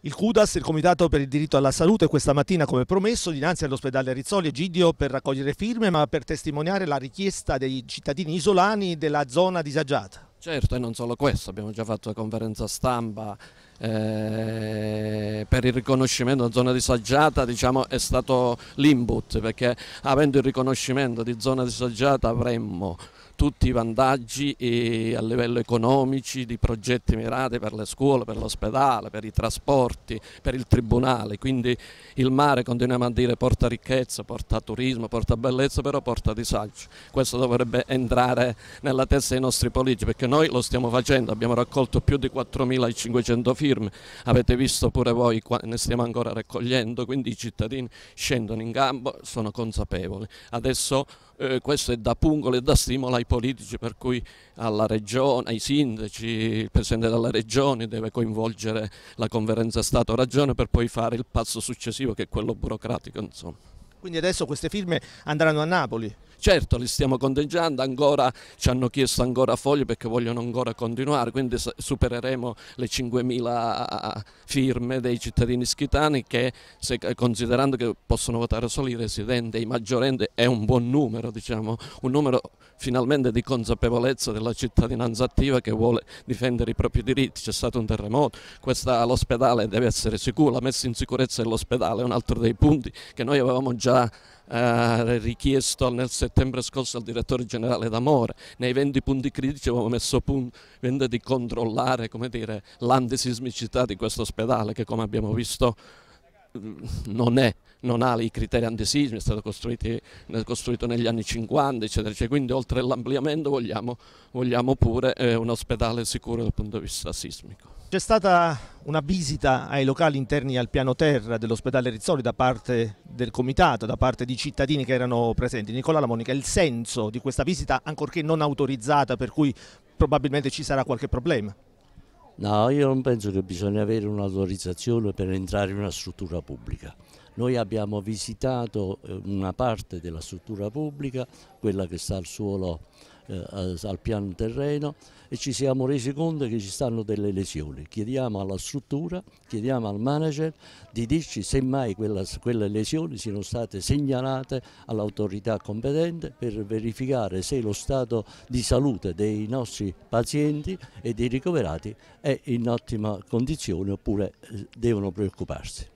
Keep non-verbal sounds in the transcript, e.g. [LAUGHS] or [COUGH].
Il CUDAS, il Comitato per il diritto alla salute, questa mattina come promesso dinanzi all'ospedale Rizzoli e Gidio per raccogliere firme ma per testimoniare la richiesta dei cittadini isolani della zona disagiata. Certo e non solo questo, abbiamo già fatto una conferenza stampa eh, per il riconoscimento della zona disagiata diciamo, è stato l'input perché avendo il riconoscimento di zona disagiata avremmo tutti i vantaggi a livello economici di progetti mirati per le scuole, per l'ospedale, per i trasporti, per il tribunale, quindi il mare continuiamo a dire porta ricchezza, porta turismo, porta bellezza, però porta disagio. Questo dovrebbe entrare nella testa dei nostri politici perché noi lo stiamo facendo, abbiamo raccolto più di 4.500 firme, avete visto pure voi, ne stiamo ancora raccogliendo, quindi i cittadini scendono in campo, sono consapevoli. Adesso eh, questo è da pungolo e da stimolo ai politici per cui alla regione, ai sindaci, il Presidente della Regione deve coinvolgere la conferenza Stato-Ragione per poi fare il passo successivo che è quello burocratico. Insomma. Quindi adesso queste firme andranno a Napoli? Certo, le stiamo conteggiando, ancora, ci hanno chiesto ancora foglie perché vogliono ancora continuare, quindi supereremo le 5.000 firme dei cittadini schitani che se, eh, considerando che possono votare solo i residenti e i maggiorenti è un buon numero, diciamo, un numero finalmente di consapevolezza della cittadinanza attiva che vuole difendere i propri diritti, c'è stato un terremoto, l'ospedale deve essere sicuro, la messa in sicurezza dell'ospedale è un altro dei punti che noi avevamo già già eh, richiesto nel settembre scorso al direttore generale D'Amore, nei 20 punti critici avevamo messo punto di controllare l'antisismicità di questo ospedale che come abbiamo visto [LAUGHS] non, è, non ha i criteri antisismi, è stato costruito negli anni 50, eccetera. Cioè, quindi oltre all'ampliamento vogliamo, vogliamo, pure eh, un ospedale sicuro dal punto di vista sismico. C'è stata una visita ai locali interni al piano terra dell'ospedale Rizzoli da parte del comitato, da parte di cittadini che erano presenti. Nicola La Monica, il senso di questa visita, ancorché non autorizzata, per cui probabilmente ci sarà qualche problema? No, io non penso che bisogna avere un'autorizzazione per entrare in una struttura pubblica. Noi abbiamo visitato eh, una parte della struttura pubblica, quella che sta al suolo eh, al piano terreno e ci siamo resi conto che ci stanno delle lesioni. Chiediamo alla struttura, chiediamo al manager di dirci semmai quella, quelle lesioni siano state segnalate all'autorità competente per verificare se lo stato di salute dei nostri pazienti e dei ricoverati è in ottima condizione oppure eh, devono preoccuparsi.